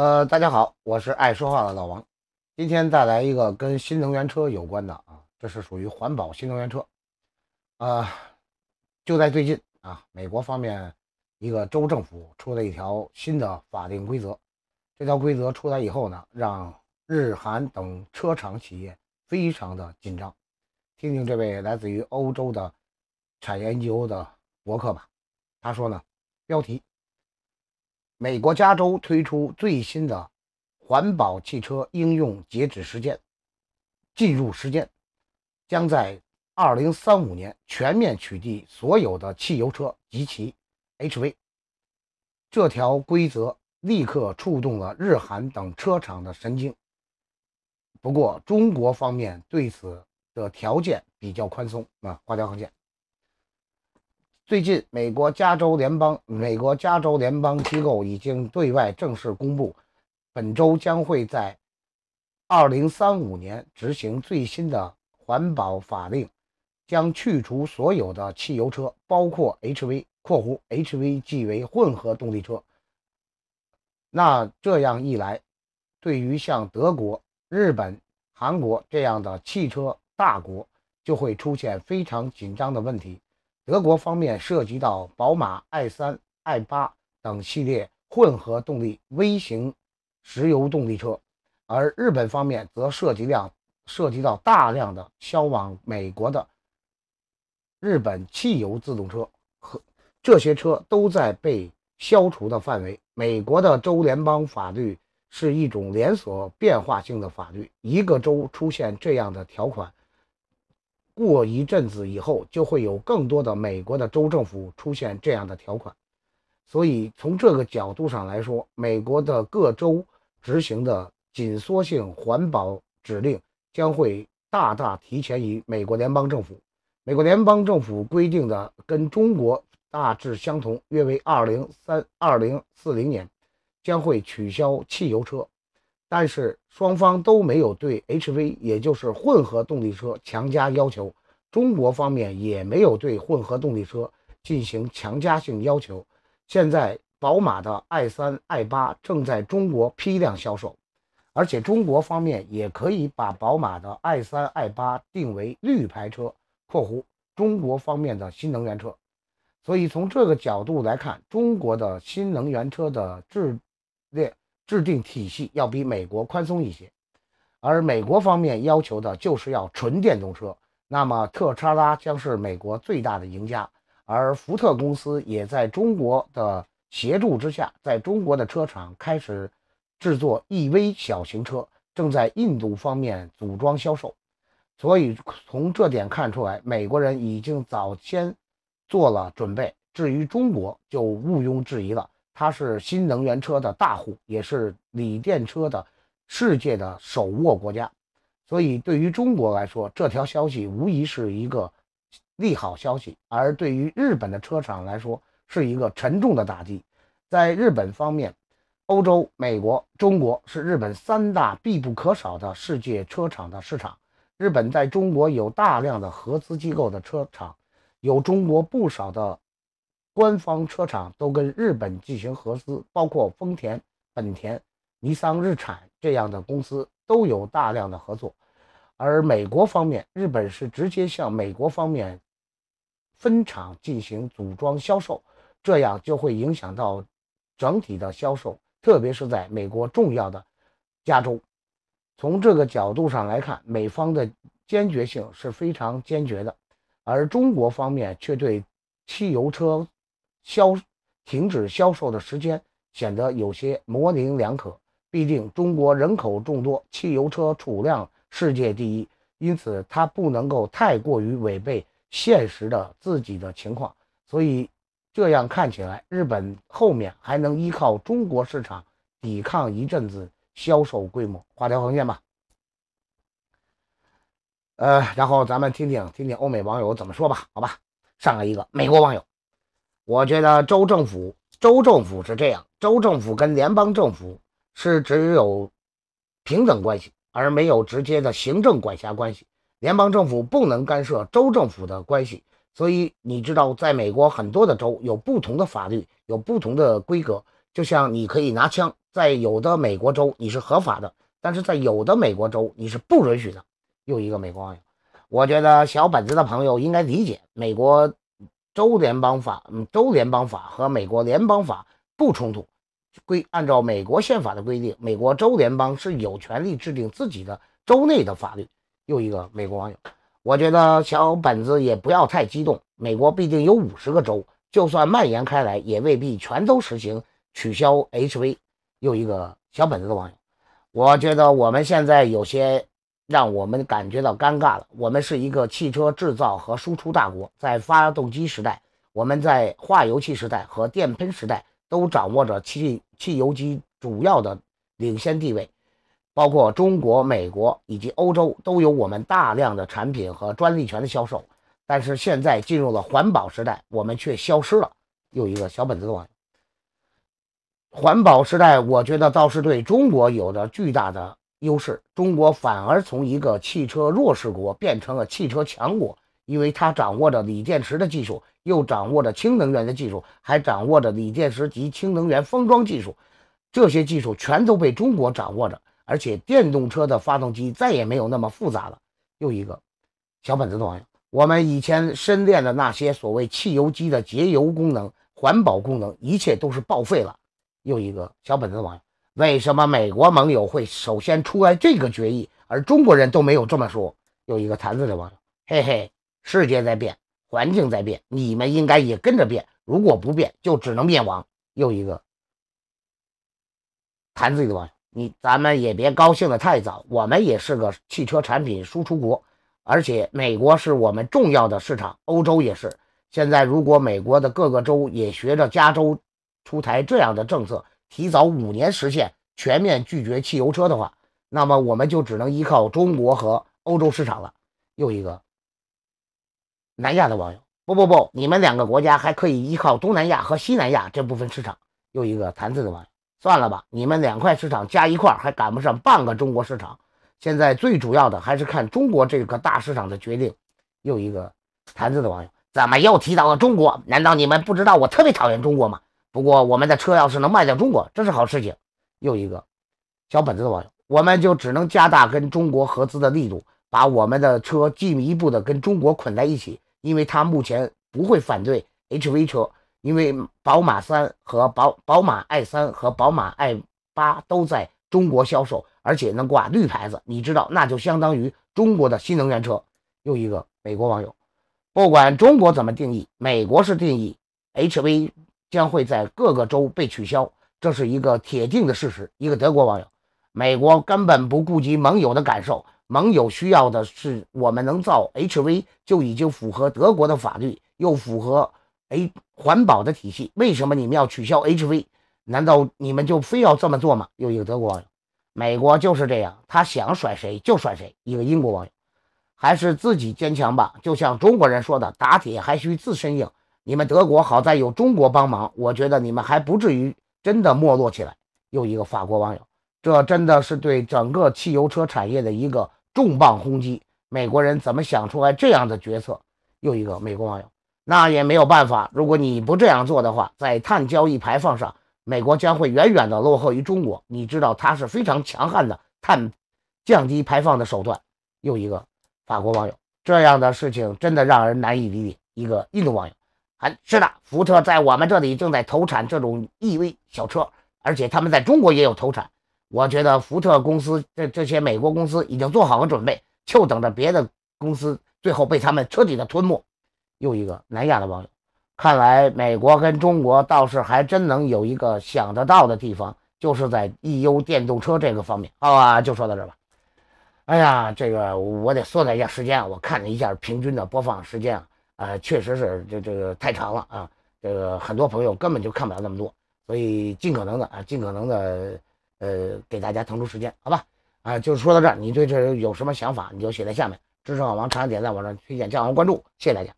呃，大家好，我是爱说话的老王，今天带来一个跟新能源车有关的啊，这是属于环保新能源车。呃，就在最近啊，美国方面一个州政府出了一条新的法定规则，这条规则出台以后呢，让日韩等车厂企业非常的紧张。听听这位来自于欧洲的产研究的博客吧，他说呢，标题。美国加州推出最新的环保汽车应用，截止时间、进入时间将在二零三五年全面取缔所有的汽油车及其 HV。这条规则立刻触动了日韩等车厂的神经。不过，中国方面对此的条件比较宽松啊，画条横线。最近，美国加州联邦美国加州联邦机构已经对外正式公布，本周将会在二零三五年执行最新的环保法令，将去除所有的汽油车，包括 H V（ 括弧 H V 即为混合动力车）。那这样一来，对于像德国、日本、韩国这样的汽车大国，就会出现非常紧张的问题。德国方面涉及到宝马 i 三、i 八等系列混合动力微型石油动力车，而日本方面则涉及量涉及到大量的销往美国的日本汽油自动车，和这些车都在被消除的范围。美国的州联邦法律是一种连锁变化性的法律，一个州出现这样的条款。过一阵子以后，就会有更多的美国的州政府出现这样的条款，所以从这个角度上来说，美国的各州执行的紧缩性环保指令将会大大提前于美国联邦政府。美国联邦政府规定的跟中国大致相同，约为二零三二零四零年将会取消汽油车。但是双方都没有对 H V，也就是混合动力车强加要求，中国方面也没有对混合动力车进行强加性要求。现在宝马的 i 三 i 八正在中国批量销售，而且中国方面也可以把宝马的 i 三 i 八定为绿牌车（括弧中国方面的新能源车）。所以从这个角度来看，中国的新能源车的质量。制定体系要比美国宽松一些，而美国方面要求的就是要纯电动车，那么特斯拉将是美国最大的赢家，而福特公司也在中国的协助之下，在中国的车厂开始制作 EV 小型车，正在印度方面组装销售，所以从这点看出来，美国人已经早先做了准备，至于中国就毋庸置疑了。它是新能源车的大户，也是锂电车的世界的手握国家，所以对于中国来说，这条消息无疑是一个利好消息；而对于日本的车厂来说，是一个沉重的打击。在日本方面，欧洲、美国、中国是日本三大必不可少的世界车厂的市场。日本在中国有大量的合资机构的车厂，有中国不少的。官方车厂都跟日本进行合资，包括丰田、本田、尼桑、日产这样的公司都有大量的合作。而美国方面，日本是直接向美国方面分厂进行组装销售，这样就会影响到整体的销售，特别是在美国重要的加州。从这个角度上来看，美方的坚决性是非常坚决的，而中国方面却对汽油车。销停止销售的时间显得有些模棱两可，毕竟中国人口众多，汽油车储量世界第一，因此它不能够太过于违背现实的自己的情况。所以这样看起来，日本后面还能依靠中国市场抵抗一阵子销售规模。画条横线吧。呃，然后咱们听听听听欧美网友怎么说吧，好吧？上来一个美国网友。我觉得州政府，州政府是这样，州政府跟联邦政府是只有平等关系，而没有直接的行政管辖关系。联邦政府不能干涉州政府的关系。所以你知道，在美国很多的州有不同的法律，有不同的规格。就像你可以拿枪，在有的美国州你是合法的，但是在有的美国州你是不允许的。又一个美国网友，我觉得小本子的朋友应该理解美国。州联邦法、嗯，州联邦法和美国联邦法不冲突。规按照美国宪法的规定，美国州联邦是有权利制定自己的州内的法律。又一个美国网友，我觉得小本子也不要太激动。美国毕竟有五十个州，就算蔓延开来，也未必全都实行取消 HV。又一个小本子的网友，我觉得我们现在有些。让我们感觉到尴尬了。我们是一个汽车制造和输出大国，在发动机时代，我们在化油器时代和电喷时代都掌握着汽汽油机主要的领先地位，包括中国、美国以及欧洲都有我们大量的产品和专利权的销售。但是现在进入了环保时代，我们却消失了。又一个小本子的环保时代，我觉得倒是对中国有着巨大的。优势，中国反而从一个汽车弱势国变成了汽车强国，因为它掌握着锂电池的技术，又掌握着氢能源的技术，还掌握着锂电池及氢能源封装技术，这些技术全都被中国掌握着，而且电动车的发动机再也没有那么复杂了。又一个，小本子的网友，我们以前深恋的那些所谓汽油机的节油功能、环保功能，一切都是报废了。又一个小本子的网友。为什么美国盟友会首先出来这个决议，而中国人都没有这么说？有一个坛子的网友，嘿嘿，世界在变，环境在变，你们应该也跟着变。如果不变，就只能灭亡。又一个坛子的网友，你咱们也别高兴的太早，我们也是个汽车产品输出国，而且美国是我们重要的市场，欧洲也是。现在如果美国的各个州也学着加州出台这样的政策，提早五年实现全面拒绝汽油车的话，那么我们就只能依靠中国和欧洲市场了。又一个南亚的网友，不不不，你们两个国家还可以依靠东南亚和西南亚这部分市场。又一个谈资的网友，算了吧，你们两块市场加一块还赶不上半个中国市场。现在最主要的还是看中国这个大市场的决定。又一个谈资的网友，怎么又提到了中国？难道你们不知道我特别讨厌中国吗？不过我们的车要是能卖掉中国，这是好事情。又一个，小本子的网友，我们就只能加大跟中国合资的力度，把我们的车进一步的跟中国捆在一起，因为他目前不会反对 H V 车，因为宝马三和宝宝马 i 三和宝马 i 八都在中国销售，而且能挂绿牌子，你知道，那就相当于中国的新能源车。又一个美国网友，不管中国怎么定义，美国是定义 H V。将会在各个州被取消，这是一个铁定的事实。一个德国网友，美国根本不顾及盟友的感受，盟友需要的是我们能造 HV 就已经符合德国的法律，又符合 A 环保的体系。为什么你们要取消 HV？难道你们就非要这么做吗？又一个德国网友，美国就是这样，他想甩谁就甩谁。一个英国网友，还是自己坚强吧，就像中国人说的“打铁还需自身硬”。你们德国好在有中国帮忙，我觉得你们还不至于真的没落起来。又一个法国网友，这真的是对整个汽油车产业的一个重磅轰击。美国人怎么想出来这样的决策？又一个美国网友，那也没有办法。如果你不这样做的话，在碳交易排放上，美国将会远远的落后于中国。你知道它是非常强悍的碳降低排放的手段。又一个法国网友，这样的事情真的让人难以理解。一个印度网友。是的，福特在我们这里正在投产这种 E V 小车，而且他们在中国也有投产。我觉得福特公司这这些美国公司已经做好了准备，就等着别的公司最后被他们彻底的吞没。又一个南亚的网友，看来美国跟中国倒是还真能有一个想得到的地方，就是在 E U 电动车这个方面。好啊，就说到这吧。哎呀，这个我得缩短一下时间，我看了一下平均的播放时间。啊，确实是这这个太长了啊，这个很多朋友根本就看不了那么多，所以尽可能的啊，尽可能的呃给大家腾出时间，好吧？啊，就说到这儿，你对这有什么想法，你就写在下面，支持老王，长按点赞，往上推荐，加王关注，谢谢大家。